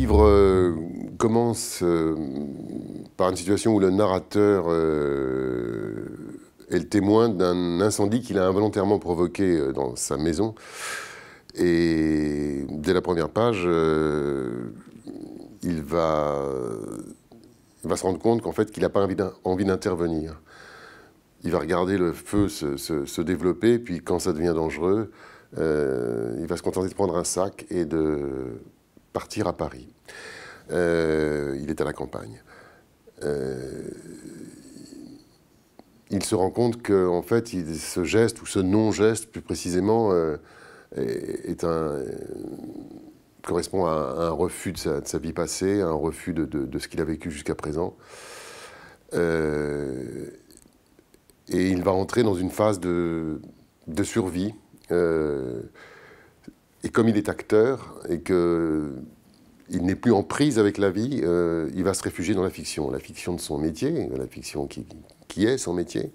livre euh, commence euh, par une situation où le narrateur euh, est le témoin d'un incendie qu'il a involontairement provoqué dans sa maison. Et dès la première page, il va, va se rendre compte qu'en fait, qu'il n'a pas envie d'intervenir. Il va regarder le feu se, développer, puis quand ça devient dangereux, il va se contenter de prendre un sac et de partir à Paris. Euh, il est à la campagne. Euh, il se rend compte que, en fait, ce geste, ou ce non-geste plus précisément, euh, correspond à un, refus de sa, vie passée, un refus de, de ce qu'il a vécu jusqu'à présent. et il va entrer dans une phase de, survie et comme il est acteur et qu'il n'est plus en prise avec la vie, euh, il va se réfugier dans la fiction, la fiction de son métier, la fiction qui, est son métier,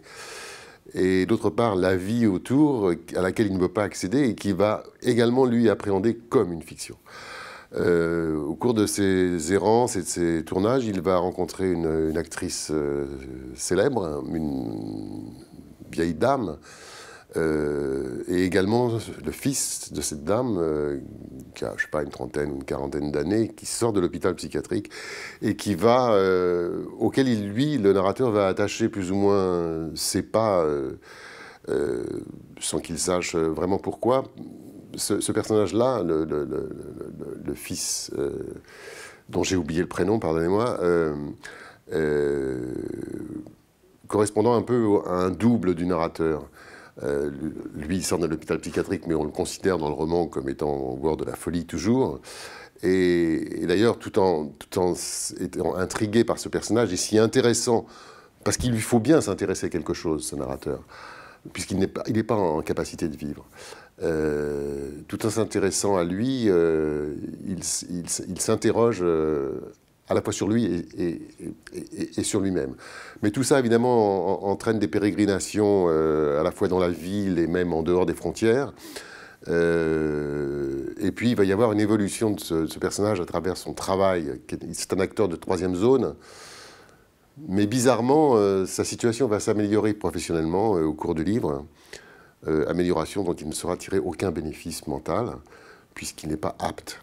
et d'autre part la vie autour à laquelle il ne peut pas accéder et qui va également lui appréhender comme une fiction. Euh, au cours de ses errances et de ses tournages, il va rencontrer une, actrice euh, célèbre, une vieille dame, euh, et également le fils de cette dame, euh, qui a, je sais pas, une trentaine ou une quarantaine d'années, qui sort de l'hôpital psychiatrique et qui va, euh, auquel il, lui, le narrateur, va attacher plus ou moins ses pas, sans qu'il sache vraiment pourquoi. Ce, personnage-là, le, fils, dont j'ai oublié le prénom, pardonnez-moi, correspondant un peu à un double du narrateur. Euh, lui, il sort de l'hôpital psychiatrique, mais on le considère dans le roman comme étant au bord de la folie toujours. Et, d'ailleurs, tout en, étant intrigué par ce personnage et si intéressant, parce qu'il lui faut bien s'intéresser à quelque chose, ce narrateur, puisqu'il n'est pas, il pas en capacité de vivre. Euh, tout en s'intéressant à lui, euh, il s'interroge à la fois sur lui et, sur lui-même. Mais tout ça, évidemment, entraîne des pérégrinations euh, à la fois dans la ville et même en dehors des frontières. Euh, et puis, il va y avoir une évolution de ce, personnage à travers son travail. C'est un acteur de troisième zone. Mais bizarrement, euh, sa situation va s'améliorer professionnellement au cours du livre. amélioration dont il ne saura tirer aucun bénéfice mental, puisqu'il n'est pas apte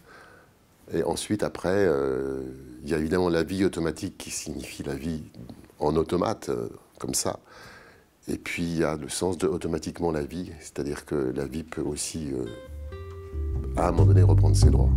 et ensuite, après, euh, il y a évidemment la vie automatique qui signifie la vie en automate, euh, comme ça. Et puis il y a le sens de automatiquement la vie, c'est-à-dire que la vie peut aussi, euh, à un moment donné, reprendre ses droits.